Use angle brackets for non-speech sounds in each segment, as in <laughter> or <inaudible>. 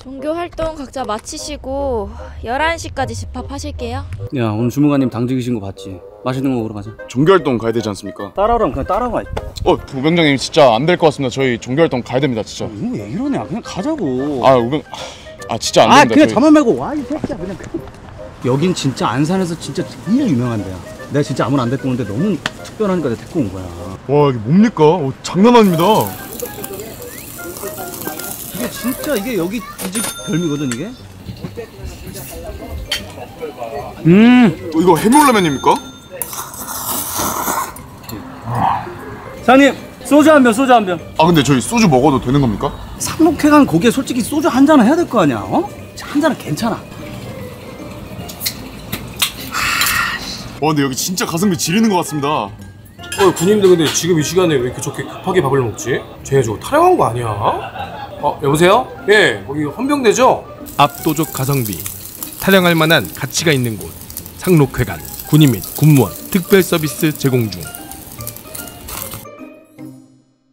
종교 활동 각자 마치시고 11시까지 집합하실게요. 야 오늘 주무관님 당직이신 거 봤지? 맛있는 거 먹으러 가자. 종결동 가야 되지 않습니까? 따라오라면 그냥 따라와. 어 우병장님 그 진짜 안 될 것 같습니다. 저희 종결동 가야 됩니다 진짜. 이왜 뭐, 이러냐? 그냥 가자고. 아 우병 아 진짜 안 아, 됩니다. 아 그냥 저희... 자만 말고 와이 새끼야 그냥. 그. 여긴 진짜 안산에서 진짜 정말 유명한 데야. 내가 진짜 아무나 안 데리고 오는데 너무 특별하니까 내가 데리고 온 거야. 와 이게 뭡니까? 오, 장난 아닙니다. 진짜 이게 여기 이집 별미거든 이게. 음. 어, 이거 해물라면입니까? 사장님 소주 한 병, 소주 한 병. 아 근데 저희 소주 먹어도 되는 겁니까? 상록회관 거기에 솔직히 소주 한 잔은 해야 될 거 아니야. 어? 한 잔은 괜찮아. 와 근데 여기 진짜 가성비 지리는 것 같습니다. 어, 군인들 근데 지금 이 시간에 왜 이렇게 저렇게 급하게 밥을 먹지? 쟤 저거 타령한 거 아니야? 어, 여보세요? 예, 거기 헌병대죠? 압도적 가성비, 타령할 만한 가치가 있는 곳, 상록회관, 군인 및 군무원, 특별 서비스 제공 중.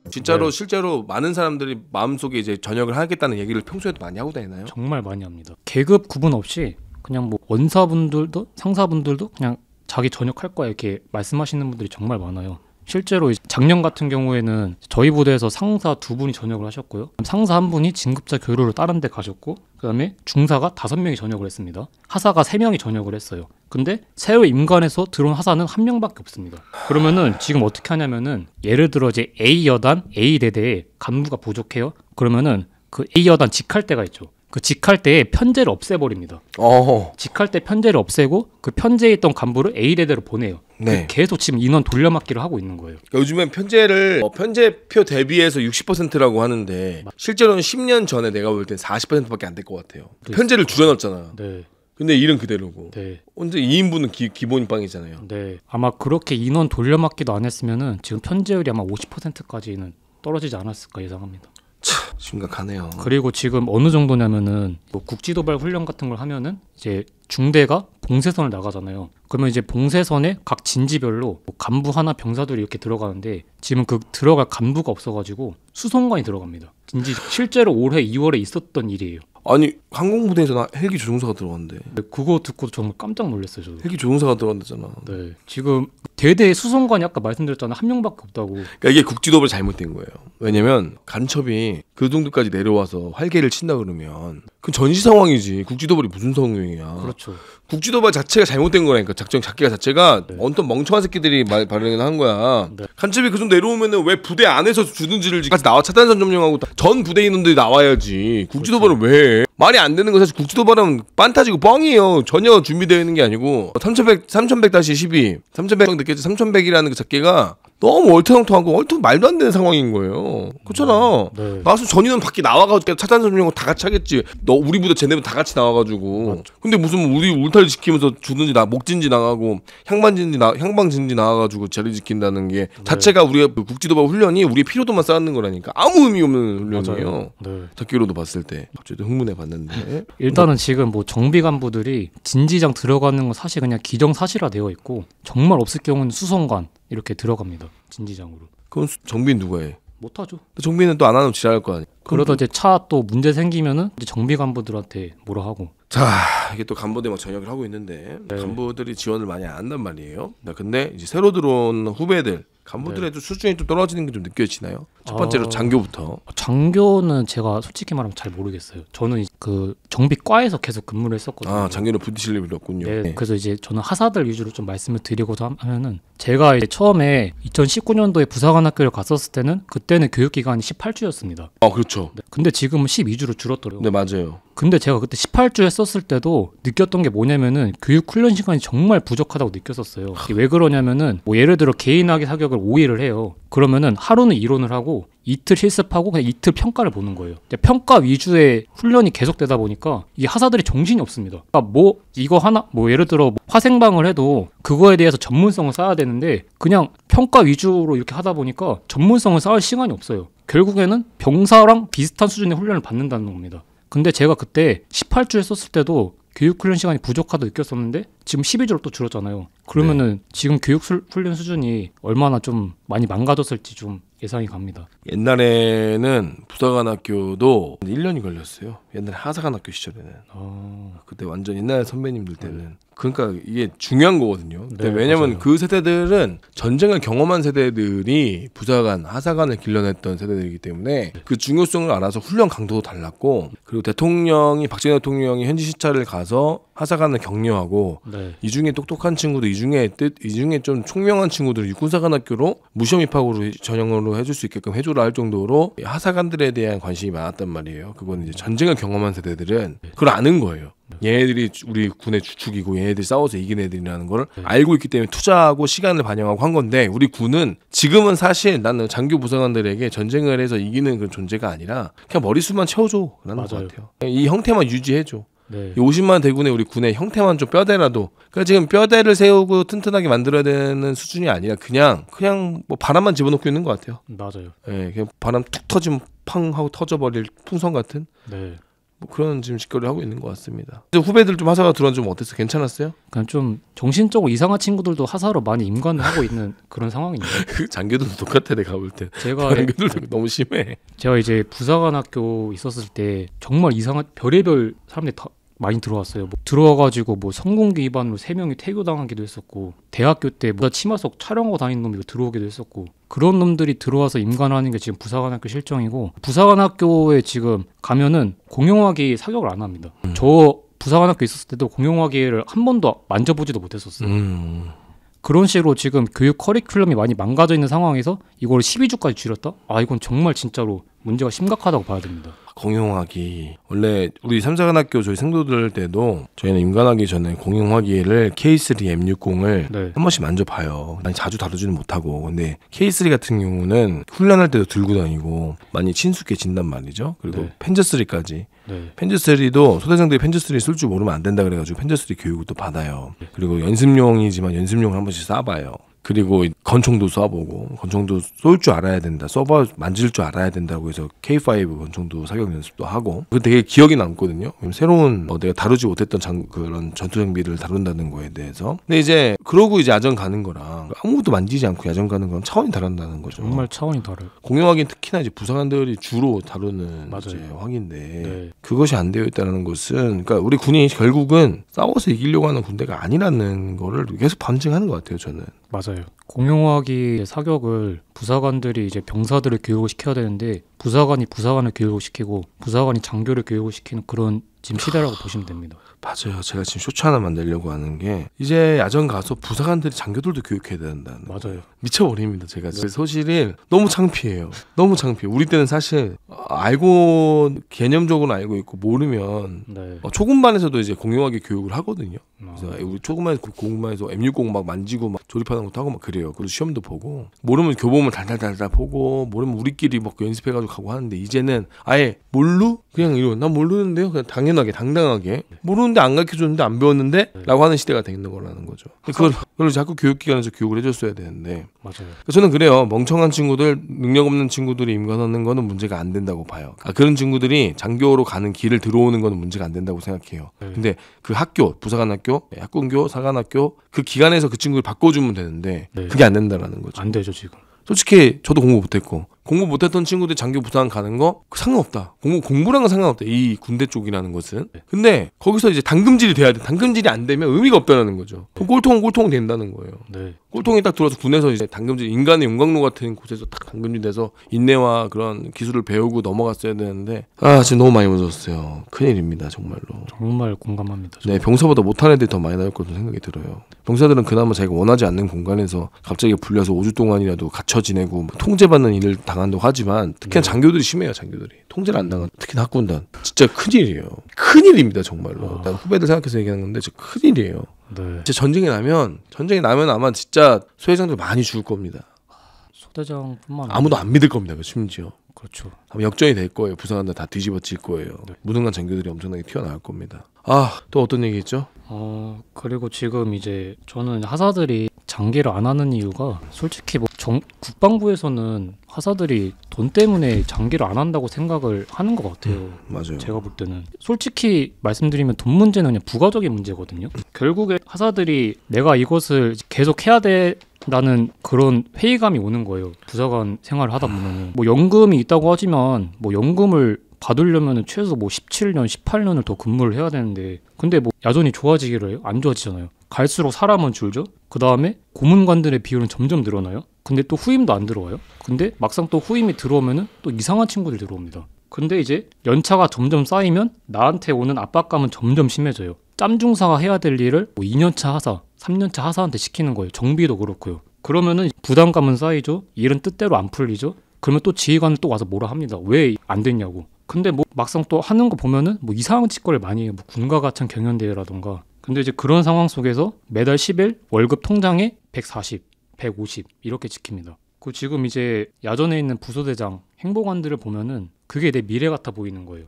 진짜로 네. 실제로 많은 사람들이 마음속에 이제 전역을 하겠다는 얘기를 평소에도 많이 하고 다니나요? 정말 많이 합니다. 계급 구분 없이 그냥 뭐 원사분들도 상사분들도 그냥 자기 전역할 거야 이렇게 말씀하시는 분들이 정말 많아요. 실제로 작년 같은 경우에는 저희 부대에서 상사 두 분이 전역을 하셨고요. 상사 한 분이 진급자 교류로 다른 데 가셨고 그다음에 중사가 다섯 명이 전역을 했습니다. 하사가 세 명이 전역을 했어요. 근데 새로 임관에서 들어온 하사는 한 명밖에 없습니다. 그러면은 지금 어떻게 하냐면은 예를 들어 이제 A 여단 A 대대에 간부가 부족해요. 그러면은 그 A 여단 직할 때가 있죠. 그 직할 때에 편제를 없애버립니다. 어허. 직할 때 편제를 없애고 그 편제에 있던 간부를 A 대대로 보내요. 네. 그 계속 지금 인원 돌려막기를 하고 있는 거예요. 그러니까 요즘엔 편제를 어, 편제표 대비해서 60%라고 하는데 실제로는 10년 전에 내가 볼땐 40%밖에 안 될 것 같아요. 네. 편제를 줄여놨잖아요. 네. 근데 일은 그대로고. 네. 언제 2인분은 기, 기본 빵이잖아요. 네. 아마 그렇게 인원 돌려막기도 안 했으면은 지금 편제율이 아마 50%까지는 떨어지지 않았을까 예상합니다. 참 심각하네요. 그리고 지금 어느 정도냐면은 뭐 국지도발 훈련 같은 걸 하면은 이제 중대가 봉쇄선을 나가잖아요. 그러면 이제 봉쇄선에 각 진지별로 뭐 간부 하나 병사들이 이렇게 들어가는데 지금 그 들어갈 간부가 없어가지고 수송관이 들어갑니다. 진지 실제로 올해 2월에 있었던 일이에요. 아니 항공부대에서 나 헬기 조종사가 들어갔는데 네, 그거 듣고 정말 깜짝 놀랐어요 저도 헬기 조종사가 들어간다잖아 네 지금 대대 수송관이 아까 말씀드렸잖아요 한 명밖에 없다고 그러니까 이게 국지도업을 잘못된 거예요 왜냐면 간첩이 그 정도까지 내려와서 활개를 친다 그러면 그 전시 상황이지 국지도발이 무슨 상황이야 그렇죠 국지도발 자체가 잘못된 거라니까 작전 작기가 자체가 네. 언뜻 멍청한 새끼들이 말, 발행을 한 거야 네. 간첩이 그 정도 내려오면은 왜 부대 안에서 주둔지를 같이 나와 차단선 점령하고 전 부대 인원들이 나와야지 국지도발을 그렇죠. 왜 말이 안안 되는 거 사실 국지도 바람 판타지고 뻥이에요. 전혀 준비되어 있는 게 아니고 3100 3100-12 3100늦껴지 3100이라는 그작계가 너무 얼토당토한 거, 얼토 말도 안 되는 상황인 거예요. 그렇잖아. 네. 네. 나가서 전이는 밖에 나와가지고 차단선정하고 다 같이 하겠지. 너 우리 보다 쟤네 부다 같이 나와가지고. 맞죠. 근데 무슨 우리 울타리 지키면서 주는지 나 목진지 나가고 향반진지나 향방진지 나와가지고 자리 지킨다는 게 네. 자체가 우리의 그 국지도바 훈련이 우리의 피로도만 쌓는 거라니까 아무 의미 없는 훈련이에요. 네. 기로도 봤을 때 갑자기 흥분해 봤는데 일단은 지금 뭐 정비 간부들이 진지장 들어가는 건 사실 그냥 기정 사실화 되어 있고 정말 없을 경우는 수송관 이렇게 들어갑니다. 진지장으로. 그건 정비는 누가 해? 못하죠. 정비는 또 안 하면 지랄할 거 아니야. 그러다 이제 차 또 문제 생기면은 이제 정비 간부들한테 뭐라 하고. 자 이게 또 간부들이 막 전역을 하고 있는데 네. 간부들이 지원을 많이 안 한단 말이에요. 네, 근데 이제 새로 들어온 후배들 간부들에도 수준이 좀 떨어지는 게 좀 느껴지나요? 첫 번째로 아, 장교부터. 아, 장교는 제가 솔직히 말하면 잘 모르겠어요. 저는 그 정비과에서 계속 근무를 했었거든요. 아, 장교는 부딪힐 일이 없군요. 네, 네. 그래서 이제 저는 하사들 위주로 좀 말씀을 드리고자 하면은 제가 이제 처음에 2019년도에 부사관학교를 갔었을 때는 그때는 교육기간이 18주였습니다. 아, 그렇죠. 네, 근데 지금은 12주로 줄었더라고요. 네, 맞아요. 근데 제가 그때 18주 했었을 때도 느꼈던 게 뭐냐면은 교육 훈련 시간이 정말 부족하다고 느꼈었어요. 왜 그러냐면은 뭐 예를 들어 개인학위 사격을 생각을 오해를 해요. 그러면은 하루는 이론을 하고 이틀 실습하고 그냥 이틀 평가를 보는 거예요. 평가 위주의 훈련이 계속되다 보니까 이 하사들이 정신이 없습니다. 그러니까 뭐 이거 하나 뭐 예를 들어 뭐 화생방을 해도 그거에 대해서 전문성을 쌓아야 되는데 그냥 평가 위주로 이렇게 하다 보니까 전문성을 쌓을 시간이 없어요. 결국에는 병사랑 비슷한 수준의 훈련을 받는다는 겁니다. 근데 제가 그때 18주에 썼을 때도 교육 훈련 시간이 부족하다 느꼈었는데 지금 12주로 또 줄었잖아요. 그러면은 네. 지금 교육 훈련 수준이 얼마나 좀 많이 망가졌을지 좀 예상이 갑니다. 옛날에는 부사관학교도 1년이 걸렸어요. 옛날 하사관학교 시절에는. 아... 그때 완전 옛날 선배님들 때는. 네. 그러니까 이게 중요한 거거든요. 네, 왜냐면 하그 세대들은 전쟁을 경험한 세대들이 부사관, 하사관을 길러냈던 세대들이기 때문에 그 중요성을 알아서 훈련 강도도 달랐고 그리고 대통령이 박정희 대통령이 현지 시찰을 가서 하사관을 격려하고 네. 이 중에 똑똑한 친구들이 중에 뜻 이 중에 좀 총명한 친구들을 육군사관학교로 무시험입학으로 전형으로 해줄 수 있게끔 해줘라 할 정도로 하사관들에 대한 관심이 많았단 말이에요. 그건 이제 전쟁을 경험한 세대들은 네. 그걸 아는 거예요. 네. 얘네들이 우리 군의 주축이고 얘네들이 싸워서 이긴 애들이라는 걸 네. 알고 있기 때문에 투자하고 시간을 반영하고 한 건데 우리 군은 지금은 사실 나는 장교 부사관들에게 전쟁을 해서 이기는 그런 존재가 아니라 그냥 머릿수만 채워줘 라는 맞아요. 것 같아요. 이 형태만 유지해줘. 네. 이 50만 대군의 우리 군의 형태만 좀 뼈대라도 그러니까 지금 뼈대를 세우고 튼튼하게 만들어야 되는 수준이 아니라 그냥 그냥 뭐 바람만 집어넣고 있는 것 같아요. 맞아요. 예, 네, 그냥 바람 툭 터지면 팡 하고 터져버릴 풍선 같은. 네. 뭐 그런 지금 직거래를 하고 있는 것 같습니다. 후배들 좀 하사가 들어온 좀 어땠어? 괜찮았어요? 그냥 좀 정신적으로 이상한 친구들도 하사로 많이 임관을 하고 있는 <laughs> 그런 상황입니다. <laughs> 그 장교들도 똑같아 내가 볼 때. 제가 장교들 예. 너무 심해. 제가 이제 부사관학교 있었을 때 정말 이상한 별의별 사람들다 많이 들어왔어요. 뭐 들어와가지고 뭐 성공기 위반으로 세 명이 퇴교당하기도 했었고 대학교 때 무다 뭐 치마석 촬영하고 다니는 놈이 들어오기도 했었고 그런 놈들이 들어와서 임관하는 게 지금 부사관학교 실정이고 부사관학교에 지금 가면은 공용화기 사격을 안 합니다. 음. 저 부사관학교 있었을 때도 공용화기를 한 번도 만져보지도 못했었어요. 음. 그런 식으로 지금 교육 커리큘럼이 많이 망가져 있는 상황에서 이걸 12주까지 줄였다? 아 이건 정말 진짜로 문제가 심각하다고 봐야 됩니다. 공용화기 원래 우리 삼사관학교 저희 생도들 때도 저희는 임관하기 전에 공용화기를 K3 M60을 네. 한 번씩 만져봐요. 많이 자주 다루지는 못하고 근데 K3 같은 경우는 훈련할 때도 들고 다니고 많이 친숙해진단 말이죠. 그리고 네. 펜즈3까지 네. 펜즈3도 소대장들이 펜즈3 쓸 줄 모르면 안 된다 그래가지고 펜즈3 교육을 또 받아요. 네. 그리고 연습용이지만 연습용을 한 번씩 싸봐요. 그리고 건총도 쏴보고 건총도쏠 줄 알아야 된다 써봐 만질 줄 알아야 된다고 해서 K5 건총도 사격 연습도 하고 그 되게 기억이 남거든요 새로운 어, 내가 다루지 못했던 장, 그런 전투 장비를 다룬다는 거에 대해서 근데 이제 그러고 이제 야전 가는 거랑 아무것도 만지지 않고 야전 가는 건 차원이 다른다는 거죠 정말 차원이 다르 공룡하기는 특히나 이제 부상한들이 주로 다루는 맞아요. 이제 황인데 네. 그것이 안 되어 있다는 것은 그러니까 우리 군이 결국은 싸워서 이기려고 하는 군대가 아니라는 거를 계속 반증하는 것 같아요 저는 맞아요. 공용화기 사격을 부사관들이 이제 병사들을 교육을 시켜야 되는데 부사관이 부사관을 교육을 시키고 부사관이 장교를 교육을 시키는 그런 지금 시대라고 보시면 됩니다. 맞아요. 제가 지금 쇼츠 하나 만들려고 하는 게 이제 야전 가서 부사관들이 장교들도 교육해야 된다는. 맞아요. 미쳐버립니다. 제가 네. 소실이 너무 창피해요. 너무 창피해. 우리 때는 사실 알고 개념적으로 알고 있고 모르면 네. 어, 초급반에서도 이제 공용하게 교육을 하거든요. 아. 그래서 우리 초급반에서 공급반에서 M60 막 만지고 막 조립하는 것도 하고 막 그래요. 그리고 시험도 보고 모르면 교보문 달달달달 보고 모르면 우리끼리 막 연습해가지고 가고 하는데 이제는 아예 몰루 그냥 이런 난 모르는데요. 그냥 당연 당연하게 당당하게 모르는데 안 가르쳐 줬는데 안 배웠는데 네. 라고 하는 시대가 되는 거라는 거죠. 그걸 그걸 자꾸 교육기관에서 교육을 해줬어야 되는데 맞아요. 그러니까 저는 그래요. 멍청한 친구들 능력 없는 친구들이 임관하는 거는 문제가 안 된다고 봐요. 아, 그런 친구들이 장교로 가는 길을 들어오는 거는 문제가 안 된다고 생각해요. 네. 근데 그 학교 부사관학교, 네, 학군교, 사관학교 그 기간에서 그 친구를 바꿔주면 되는데 네. 그게 안 된다라는 거죠. 안 되죠 지금. 솔직히 저도 공부 못했고 공부 못했던 친구들 이 장교 부산 가는 거 상관없다. 공부 공부랑은 상관없다. 이 군대 쪽이라는 것은. 네. 근데 거기서 이제 당금질이 돼야 돼. 당금질이 안 되면 의미가 없다는 거죠. 그 꼴통은 꼴통 된다는 거예요. 네. 꼴통이 딱 들어와서 군에서 이제 당금질 인간의 용광로 같은 곳에서 딱 당금질돼서 인내와 그런 기술을 배우고 넘어갔어야 되는데 아 지금 너무 많이 무서웠어요 큰일입니다 정말로 정말 공감합니다 네, 정말. 네 병사보다 못한 애들이 더 많이 나올 거라는 생각이 들어요 병사들은 그나마 자기가 원하지 않는 공간에서 갑자기 불려서 5주 동안이라도 갇혀 지내고 뭐 통제받는 일을 당한다고 하지만 특히나 네. 장교들이 심해요 장교들이 통제를 안 당한 특히나 학군단 진짜 큰일이에요 큰일입니다 정말로 아. 후배들 생각해서 얘기하는 건데 진짜 큰일이에요 네. 이제 전쟁이 나면 전쟁이 나면 아마 진짜 소대장들 많이 죽을 겁니다. 소대장뿐만 아무도 안 믿을 겁니다. 그 심지어. 그렇죠. 아마 역전이 될 거예요. 부산한테 다 뒤집어질 거예요. 네. 무능한 장교들이 엄청나게 튀어나올 겁니다. 아 또 어떤 얘기 있죠? 어 그리고 지금 이제 저는 하사들이 장기를 안 하는 이유가 솔직히 뭐 정, 국방부에서는 하사들이 돈 때문에 장기를 안 한다고 생각을 하는 것 같아요. 음, 맞아요. 제가 볼 때는 솔직히 말씀드리면 돈 문제는 그냥 부가적인 문제거든요. 결국에 하사들이 내가 이것을 계속 해야 돼. 라는 그런 회의감이 오는 거예요. 부사관 생활을 하다 보면뭐 연금이 있다고 하지만 뭐 연금을 받으려면 최소 뭐 17년, 18년을 더 근무를 해야 되는데 근데 뭐 야전이 좋아지기를 해요? 안 좋아지잖아요. 갈수록 사람은 줄죠. 그 다음에 고문관들의 비율은 점점 늘어나요. 근데 또 후임도 안 들어와요. 근데 막상 또 후임이 들어오면은 또 이상한 친구들이 들어옵니다. 근데 이제 연차가 점점 쌓이면 나한테 오는 압박감은 점점 심해져요. 짬중사가 해야 될 일을 뭐 2년차 하사, 3년차 하사한테 시키는 거예요. 정비도 그렇고요. 그러면은 부담감은 쌓이죠. 일은 뜻대로 안 풀리죠. 그러면 또 지휘관은 또 와서 뭐라 합니다. 왜 안 됐냐고. 근데 뭐 막상 또 하는 거 보면은 뭐 이상한 짓거리를 많이 해요. 뭐 군가가창 경연대회라던가 근데 이제 그런 상황 속에서 매달 10일 월급 통장에 140, 150 이렇게 지킵니다. 그 지금 이제 야전에 있는 부소대장, 행보관들을 보면은 그게 내 미래 같아 보이는 거예요.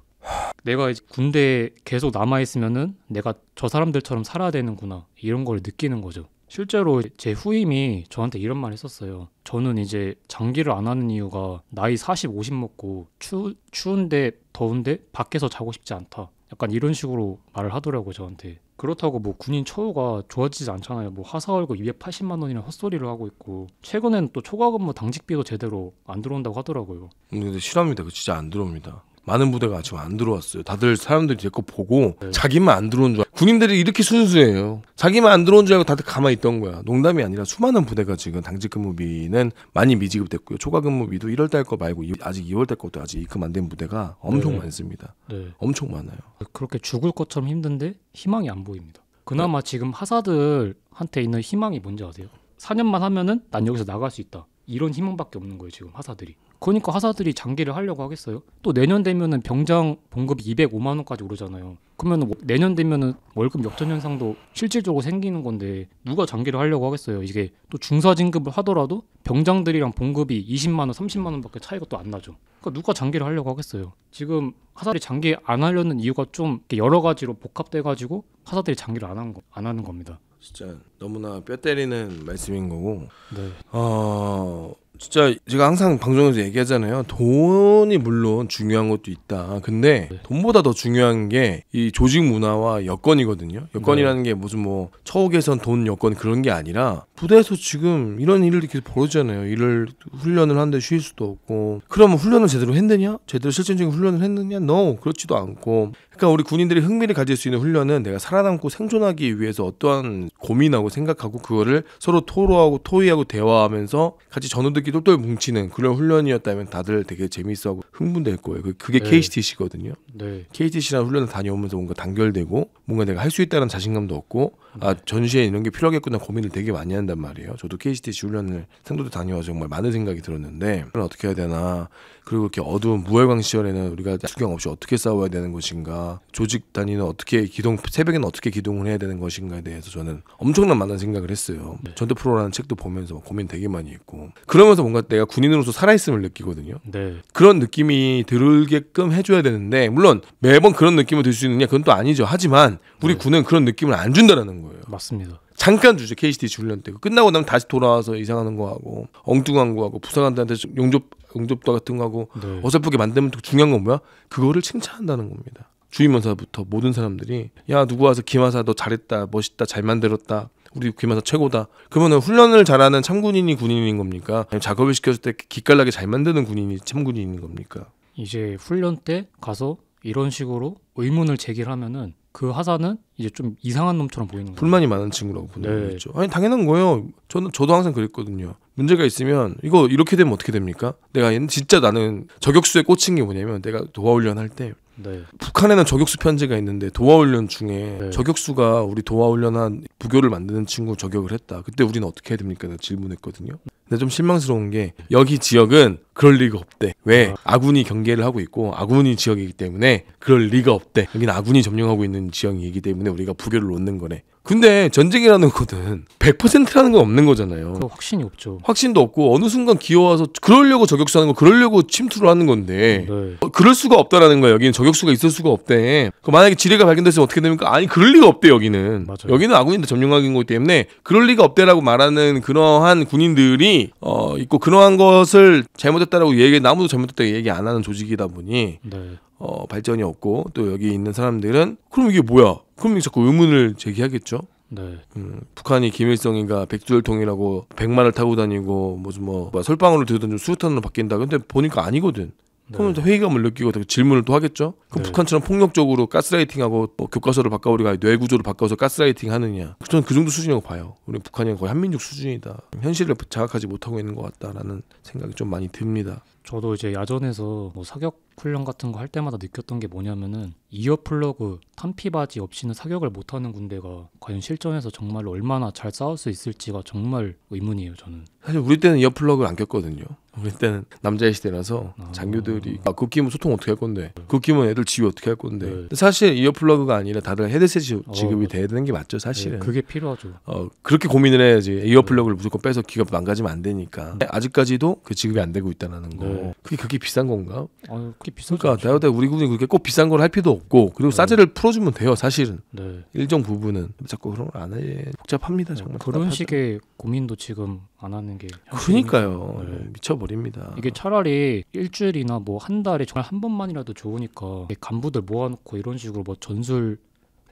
내가 이제 군대에 계속 남아 있으면은 내가 저 사람들처럼 살아야 되는구나 이런 걸 느끼는 거죠. 실제로 제 후임이 저한테 이런 말 했었어요. 저는 이제 장기를 안 하는 이유가 나이 40, 50 먹고 추, 추운데 더운데 밖에서 자고 싶지 않다. 약간 이런 식으로 말을 하더라고 저한테 그렇다고 뭐 군인 처우가 좋아지지 않잖아요 뭐 하사 월급 280만 원이나 헛소리를 하고 있고 최근엔또 초과 근무 당직비도 제대로 안 들어온다고 하더라고요 근데 실합니다 그 진짜 안 들어옵니다 많은 부대가 아직 안 들어왔어요. 다들 사람들이 제 거 보고 네. 자기만 안 들어온 줄 알고 군인들이 이렇게 순수해요. 자기만 안 들어온 줄 알고 다들 가만히 있던 거야. 농담이 아니라 수많은 부대가 지금 당직 근무비는 많이 미지급됐고요. 초과 근무비도 1월 달거 말고 아직 2월 달 것도 아직 입금 안 된 부대가 엄청 네. 많습니다. 네. 엄청 많아요. 그렇게 죽을 것처럼 힘든데 희망이 안 보입니다. 그나마 네. 지금 하사들한테 있는 희망이 뭔지 아세요? 4년만 하면은 난 여기서 나갈 수 있다. 이런 희망밖에 없는 거예요, 지금 하사들이. 그러니까 하사들이 장기를 하려고 하겠어요. 또 내년 되면은 병장 봉급이 205만 원까지 오르잖아요. 그러면 뭐 내년 되면은 월급 역전 현상도 실질적으로 생기는 건데 누가 장기를 하려고 하겠어요. 이게 또 중사 진급을 하더라도 병장들이랑 봉급이 20만 원, 30만 원밖에 차이가 또 안 나죠. 그러니까 누가 장기를 하려고 하겠어요. 지금 하사들이 장기 안 하려는 이유가 좀 여러 가지로 복합돼 가지고 하사들이 장기를 안 한 거, 안 하는 겁니다. 진짜 너무나 뼈 때리는 말씀인 거고. 네. 어... 진짜 제가 항상 방송에서 얘기하잖아요. 돈이 물론 중요한 것도 있다. 근데 네. 돈보다 더 중요한 게 이 조직 문화와 여건이거든요. 여건이라는 네. 게 무슨 뭐 처우개선 돈 여건 그런 게 아니라 부대에서 지금 이런 일을 계속 벌어지잖아요. 일을 훈련을 하는데 쉴 수도 없고 그러면 훈련을 제대로 했느냐? 제대로 실질적인 훈련을 했느냐? No 그렇지도 않고 그러니까 우리 군인들이 흥미를 가질 수 있는 훈련은 내가 살아남고 생존하기 위해서 어떠한 고민하고 생각하고 그거를 서로 토로하고 토의하고 대화하면서 같이 전우들끼리 새끼 똘똘 뭉치는 그런 훈련이었다면 다들 되게 재밌어하고 흥분될 거예요. 그, 그게 네. KTC거든요. 네. KTC랑 훈련을 다녀오면서 뭔가 단결되고 뭔가 내가 할 수 있다는 자신감도 얻고 아, 네. 아 전시회 이런 게 필요하겠구나 고민을 되게 많이 한단 말이에요. 저도 KTC 훈련을 생도도 다녀와서 정말 많은 생각이 들었는데 어떻게 해야 되나 그리고 이렇게 어두운 무혈광 시절에는 우리가 수경 없이 어떻게 싸워야 되는 것인가 조직 단위는 어떻게 기동 새벽에는 어떻게 기동을 해야 되는 것인가에 대해서 저는 엄청난 많은 생각을 했어요. 네. 전투 프로라는 책도 보면서 고민 되게 많이 했고 그러면서 살면서 뭔가 내가 군인으로서 살아있음을 느끼거든요. 네. 그런 느낌이 들게끔 해줘야 되는데 물론 매번 그런 느낌을 들 수 있느냐 그건 또 아니죠. 하지만 우리 네. 군은 그런 느낌을 안 준다라는 거예요. 맞습니다. 잠깐 주죠 KCT 훈련 때 끝나고 나면 다시 돌아와서 이상하는 거 하고 엉뚱한 거 하고 부상한다한테 용접 용접도 같은 거 하고 네. 어설프게 만들면 중요한 건 뭐야? 그거를 칭찬한다는 겁니다. 주임원사부터 모든 사람들이 야 누구 와서 김하사 너 잘했다 멋있다 잘 만들었다 우리 육회마다 최고다. 그러면 훈련을 잘하는 참군인이 군인인 겁니까? 작업을 시켰을 때 기깔나게 잘 만드는 군인이 참군인인 겁니까? 이제 훈련 때 가서 이런 식으로 의문을 제기를 하면은 그 하사는 이제 좀 이상한 놈처럼 보이는 거예요. 불만이 많은 친구라고 보는 네. 거죠. 아니 당연한 거예요. 저는 저도 항상 그랬거든요. 문제가 있으면 이거 이렇게 되면 어떻게 됩니까? 내가 진짜 나는 저격수에 꽂힌 게 뭐냐면 내가 도화훈련 할때 네. 북한에는 저격수 편지가 있는데 도화훈련 중에 네. 저격수가 우리 도화훈련한 부교를 만드는 친구 저격을 했다. 그때 우리는 어떻게 해야 됩니까? 질문했거든요. 근데 좀 실망스러운 게 여기 지역은 그럴 리가 없대. 왜? 아. 군이 경계를 하고 있고 아군이 지역이기 때문에 그럴 리가 없대. 여기는 아군이 점령하고 있는 지역이기 때문에 우리가 부교를 놓는 거네. 근데 전쟁이라는 거는 100%라는 건 없는 거잖아요. 그 확신이 없죠. 확신도 없고 어느 순간 기어와서 그러려고 저격수하는 거, 그러려고 침투를 하는 건데 네. 어, 그럴 수가 없다라는 거야. 여기는 저격수가 있을 수가 없대. 그 만약에 지뢰가 발견됐으면 어떻게 됩니까? 아니 그럴 리가 없대 여기는. 맞아요. 여기는 아군인데 점령하긴 거기 때문에 그럴 리가 없대라고 말하는 그러한 군인들이 어, 있고 그러한 것을 잘못했다라고 얘기, 나무도 잘못했다고 얘기 안 하는 조직이다 보니 네. 어, 발전이 없고 또 여기 있는 사람들은 그럼 이게 뭐야? 그럼 이게 자꾸 의문을 제기하겠죠. 네. 음, 북한이 김일성인가 백두혈통이라고 백만을 타고 다니고 무슨 뭐, 뭐설방으로 들던 좀 뭐, 뭐 수류탄으로 바뀐다. 근데 보니까 아니거든. 네. 그러면 또 회의감을 느끼고 질문을 또 하겠죠. 그럼 네. 북한처럼 폭력적으로 가스라이팅하고 뭐 교과서를 바꿔버리고 뇌구조를 바꿔서 가스라이팅 하느냐. 저는 그 정도 수준이라고 봐요. 우리 북한이 거의 한민족 수준이다. 현실을 자각하지 못하고 있는 것 같다라는 생각이 좀 많이 듭니다. 저도 이제 야전에서 뭐 사격 훈련 같은 거 할 때마다 느꼈던 게 뭐냐면은 이어 플러그 탄피 바지 없이는 사격을 못 하는 군대가 과연 실전에서 정말 얼마나 잘 싸울 수 있을지가 정말 의문이에요, 저는. 사실 우리 때는 이어 플러그를 안 꼈거든요. 우리 때는 남자의 시대라서 아. 장교들이 아, 그 끼면 소통 어떻게 할 건데 그 끼면 애들 지휘 어떻게 할 건데 네. 사실 이어 플러그가 아니라 다들 헤드셋이 어, 지급이 어, 네. 돼야 되는 게 맞죠 사실은 네, 그게 필요하죠 어, 그렇게 고민을 해야지 이어 플러그를 무조건 빼서 귀가 망가지면 안 되니까 음. 아직까지도 그 지급이 안 되고 있다는 거 네. 네. 그게 그렇게 비싼 건가? 아, 그게 비싸. 그러니까 내가 볼 우리 군이 그렇게 꼭 비싼 걸 할 필요도 없고 그리고 네. 싸지를 풀어주면 돼요 사실은. 네. 일정 부분은 자꾸 그런 걸안 해. 복잡합니다 네, 정말. 그런 답답하죠. 식의 고민도 지금 안 하는 게. 그러니까요. 네. 미쳐버립니다. 이게 차라리 일주일이나 뭐 한 달에 정말 한 번만이라도 좋으니까 간부들 모아놓고 이런 식으로 뭐 전술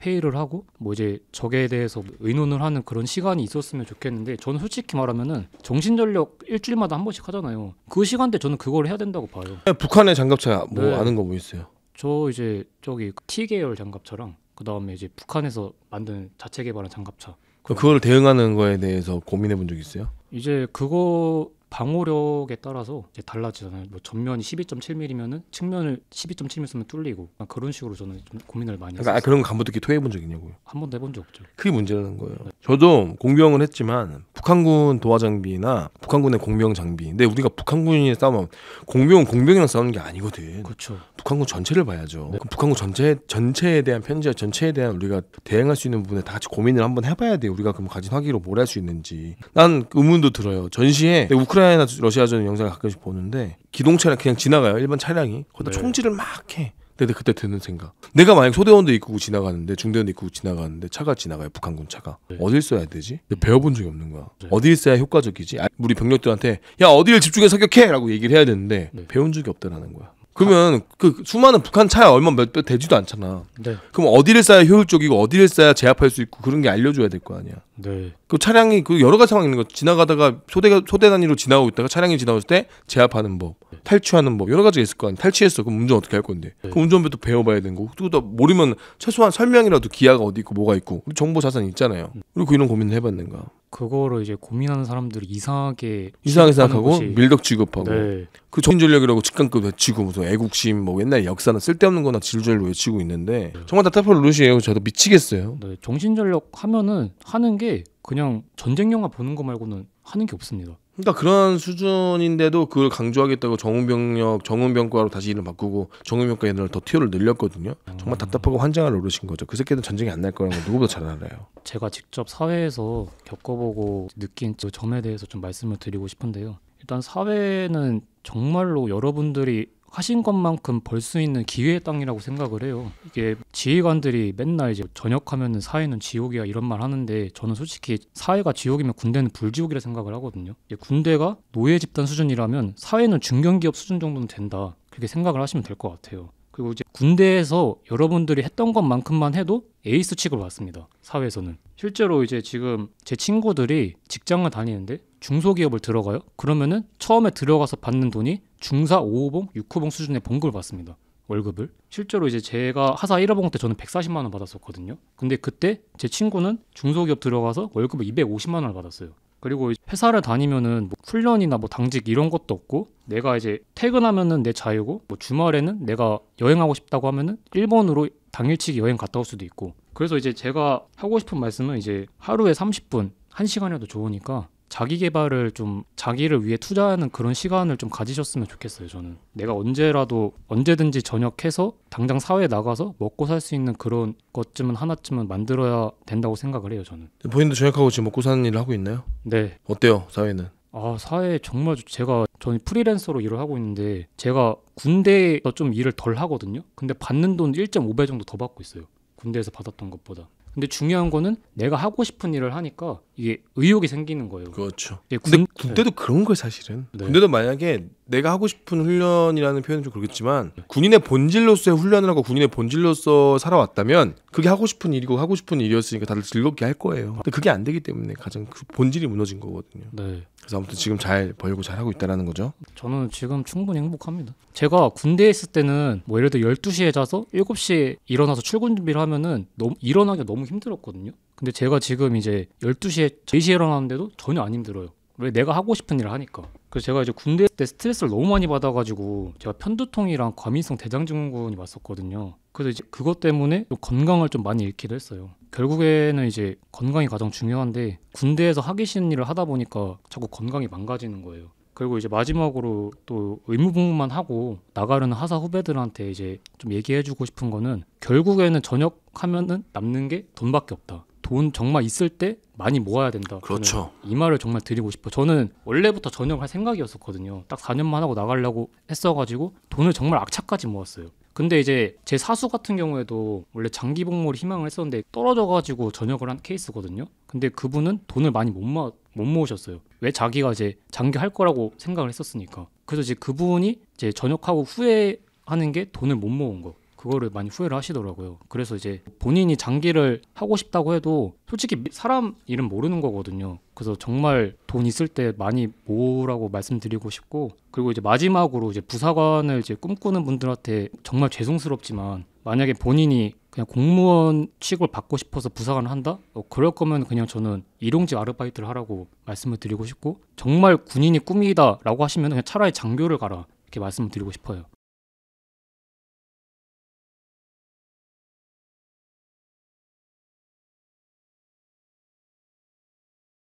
회의를 하고 뭐 이제 적에 대해서 의논을 하는 그런 시간이 있었으면 좋겠는데 저는 솔직히 말하면은 정신전력 일주일마다 한 번씩 하잖아요. 그 시간대 저는 그걸 해야 된다고 봐요. 네, 북한의 장갑차 뭐 네. 아는 거 뭐 있어요? 저 이제 저기 T 계열 장갑차랑 그 다음에 이제 북한에서 만든 자체 개발한 장갑차. 그걸 대응하는 거에 대해서 고민해 본 적 있어요? 이제 그거 방호력에 따라서 이제 달라지잖아요. 뭐 전면이 12.7mm면은 측면을 12.7mm 쓰면 뚫리고 그런 식으로 저는 좀 고민을 많이 했어요. 그러니까 아, 그런 간부특기 토해본적 있냐고요? 한 번도 해본 적 없죠. 그게 문제라는 거예요. 네. 저도 공병을 했지만 북한군 도화 장비나 북한군의 공병 장비. 근데 우리가 북한군이 싸우면 공병은 공병이랑 싸우는 게 아니거든. 그렇죠. 북한군 전체를 봐야죠. 네. 북한군 전체 전체에 대한 편제 전체에 대한 우리가 대응할 수 있는 부분에 다 같이 고민을 한번 해봐야 돼요. 우리가 그럼 가진 화기로 뭘 할 수 있는지. 난 의문도 들어요. 전시에 우크라 우크라이나 러시아전 영상을 가끔씩 보는데 기동차나 그냥 지나가요 일반 차량이 거기다 네. 총질을 막 해. 근데 그때 드는 생각 내가 만약 소대원도 입구고 지나가는데 중대원도 입구고 지나가는데 차가 지나가요 북한군 차가 네. 어딜 써야 되지? 음. 배워본 적이 없는 거야 네. 어딜 써야 효과적이지? 아, 우리 병력들한테 야 어디를 집중해서 격해 라고 얘기를 해야 되는데 네. 배운 적이 없다라는 거야 그러면 그 수많은 북한 차야 얼마 몇배 되지도 않잖아. 네. 그럼 어디를 써야 효율적이고 어디를 써야 제압할 수 있고 그런 게 알려줘야 될 거 아니야. 네. 그 차량이 그 여러 가지 상황 있는 거 지나가다가 소대가 소대 단위로 지나오고 있다가 차량이 지나올 때 제압하는 법, 네. 탈취하는 법 여러 가지가 있을 거 아니야. 탈취했어 그럼 운전 어떻게 할 건데? 네. 그 운전배도 배워봐야 되는 거고 또다 모르면 최소한 설명이라도 기아가 어디 있고 뭐가 있고 정보 자산 있잖아요. 음. 그리고 이런 고민을 해봤는가. 그거를 이제 고민하는 사람들이 이상하게 이상하게 생각하고 것이... 밀덕 취급하고 네. 그 정신전력이라고 직관급 외치고 무슨 애국심 뭐 옛날 역사는 쓸데없는 거나 질질를 외치고 있는데 네. 정말 답답한 루시에요 저도 미치겠어요 네, 정신전력 하면은 하는 게 그냥 전쟁 영화 보는 거 말고는 하는 게 없습니다 그러니까 그런 수준인데도 그걸 강조하겠다고 정운병력 정훈병과로 다시 이름 바꾸고 정운병과 얘네를 더 티어를 늘렸거든요. 정말 답답하고 환장을노릇신 거죠. 그 새끼는 전쟁이 안 날 거라는 걸 누구보다 잘 알아요. 제가 직접 사회에서 겪어보고 느낀 점에 대해서 좀 말씀을 드리고 싶은데요. 일단 사회는 정말로 여러분들이 하신 것만큼 벌 수 있는 기회의 땅이라고 생각을 해요. 이게 지휘관들이 맨날 이제 전역하면은 사회는 지옥이야 이런 말 하는데 저는 솔직히 사회가 지옥이면 군대는 불지옥이라 생각을 하거든요. 군대가 노예 집단 수준이라면 사회는 중견기업 수준 정도는 된다. 그렇게 생각을 하시면 될 것 같아요. 그리고 이제 군대에서 여러분들이 했던 것만큼만 해도 에이스 취급을 받습니다. 사회에서는. 실제로 이제 지금 제 친구들이 직장을 다니는데 중소기업을 들어가요. 그러면은 처음에 들어가서 받는 돈이 중사 5호봉, 6호봉 수준의 봉급을 받습니다. 월급을 실제로 이제 제가 하사 1호봉 때 저는 140만 원 받았었거든요. 근데 그때 제 친구는 중소기업 들어가서 월급을 250만 원을 받았어요. 그리고 회사를 다니면은 뭐 훈련이나 뭐 당직 이런 것도 없고 내가 이제 퇴근하면은 내 자유고 뭐 주말에는 내가 여행하고 싶다고 하면은 일본으로 당일치기 여행 갔다 올 수도 있고 그래서 이제 제가 하고 싶은 말씀은 이제 하루에 30분 1시간이라도 좋으니까 자기 개발을 좀 자기를 위해 투자하는 그런 시간을 좀 가지셨으면 좋겠어요. 저는 내가 언제라도 언제든지 전역해서 당장 사회에 나가서 먹고 살 수 있는 그런 것쯤은 하나쯤은 만들어야 된다고 생각을 해요. 저는 본인도 전역하고 지금 먹고 사는 일을 하고 있나요? 네. 어때요, 사회는? 아 사회 정말 제가 저는 프리랜서로 일을 하고 있는데 제가 군대에서 좀 일을 덜 하거든요. 근데 받는 돈 1.5배 정도 더 받고 있어요. 군대에서 받았던 것보다. 근데 중요한 거는 내가 하고 싶은 일을 하니까 이게 의욕이 생기는 거예요. 그렇죠. 예, 군, 군대도 네. 그런 걸 사실은. 네. 군대도 만약에 내가 하고 싶은 훈련이라는 표현은 좀 그렇겠지만 군인의 본질로서의 훈련을 하고 군인의 본질로서 살아왔다면 그게 하고 싶은 일이고 하고 싶은 일이었으니까 다들 즐겁게 할 거예요. 근데 그게 안 되기 때문에 가장 그 본질이 무너진 거거든요. 네. 그래서 아무튼 지금 잘 벌고 잘 하고 있다라는 거죠. 저는 지금 충분히 행복합니다. 제가 군대에 있을 때는 뭐 예를 들어 12시에 자서 7시에 일어나서 출근 준비를 하면은 너무 일어나기가 너무 힘들었거든요. 근데 제가 지금 이제 12시에 4시에 일어나는데도 전혀 안 힘들어요. 왜 내가 하고 싶은 일을 하니까. 그래서 제가 이제 군대 때 스트레스를 너무 많이 받아가지고 제가 편두통이랑 과민성 대장증후군이 왔었거든요. 그래서 이제 그것 때문에 또 건강을 좀 많이 잃기도 했어요. 결국에는 이제 건강이 가장 중요한데 군대에서 하기 싫은 일을 하다 보니까 자꾸 건강이 망가지는 거예요. 그리고 이제 마지막으로 또 의무복무만 하고 나가려는 하사 후배들한테 이제 좀 얘기해주고 싶은 거는 결국에는 전역하면은 남는 게 돈밖에 없다. 돈 정말 있을 때 많이 모아야 된다. 그렇죠. 이 말을 정말 드리고 싶어. 저는 원래부터 전역할 생각이었었거든요. 딱 4년만 하고 나가려고 했어가지고 돈을 정말 악착까지 모았어요. 근데 이제 제 사수 같은 경우에도 원래 장기 복무를 희망을 했었는데 떨어져가지고 전역을 한 케이스거든요. 근데 그분은 돈을 많이 못, 마, 못 모으셨어요. 왜 자기가 이제 장기 할 거라고 생각을 했었으니까. 그래서 이제 그분이 이제 전역하고 후회하는 게 돈을 못 모은 거. 그거를 많이 후회를 하시더라고요. 그래서 이제 본인이 장기를 하고 싶다고 해도 솔직히 사람 이름 모르는 거거든요. 그래서 정말 돈 있을 때 많이 모으라고 말씀드리고 싶고 그리고 이제 마지막으로 이제 부사관을 이제 꿈꾸는 분들한테 정말 죄송스럽지만 만약에 본인이 그냥 공무원 취급을 받고 싶어서 부사관을 한다? 어, 그럴 거면 그냥 저는 일용직 아르바이트를 하라고 말씀을 드리고 싶고 정말 군인이 꿈이다라고 하시면 그냥 차라리 장교를 가라 이렇게 말씀을 드리고 싶어요.